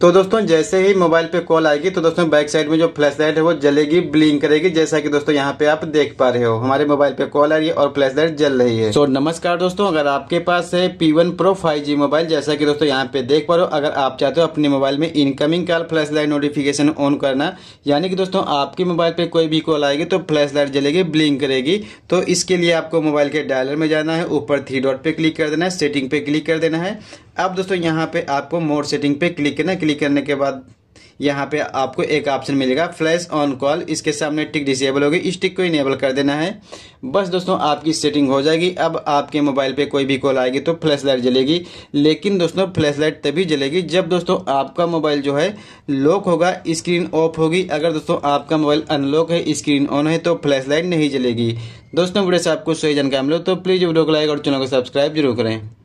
तो दोस्तों जैसे ही मोबाइल पे कॉल आएगी तो दोस्तों बैक साइड में जो फ्लैश लाइट है वो जलेगी ब्लिंक करेगी जैसा कि दोस्तों यहाँ पे आप देख पा रहे हो हमारे मोबाइल पे कॉल आ रही है और फ्लैश लाइट जल रही है तो so, नमस्कार दोस्तों अगर आपके पास है P one pro five G mobile जैसा कि दोस्तों यहाँ पे देख पा रहे हो अगर आप चाहते हो अपने मोबाइल में incoming call flash light notification on करना यानी कि दोस्तों आपके मोबाइल पे कोई भी कॉल आएगी तो फ्लैश लाइट जलेगी ब्लिंक करेगी तो इसके लिए आपको मोबाइल के डायलर में जाना है ऊपर थ्री डॉट पे क्लिक कर देना है सेटिंग पे क्लिक कर देना है अब दोस्तों यहाँ पे आपको मोड सेटिंग पे क्लिक करना क्लिक करने के बाद यहाँ पे आपको एक ऑप्शन मिलेगा फ्लैश ऑन कॉल इसके सामने टिक डिसेबल होगी इस टिक को इनेबल कर देना है बस दोस्तों आपकी सेटिंग हो जाएगी अब आपके मोबाइल पे कोई भी कॉल आएगी तो फ्लैश लाइट जलेगी लेकिन दोस्तों फ्लैश लाइट तभी जलेगी जब दोस्तों आपका मोबाइल जो है लॉक होगा स्क्रीन ऑफ होगी अगर दोस्तों आपका मोबाइल अनलॉक है स्क्रीन ऑन है तो फ्लैश लाइट नहीं जलेगी दोस्तों वीडियो से आपको सही जानकारी मिलो तो प्लीज़ वीडियो को लाइक और चैनल को सब्सक्राइब जरूर करें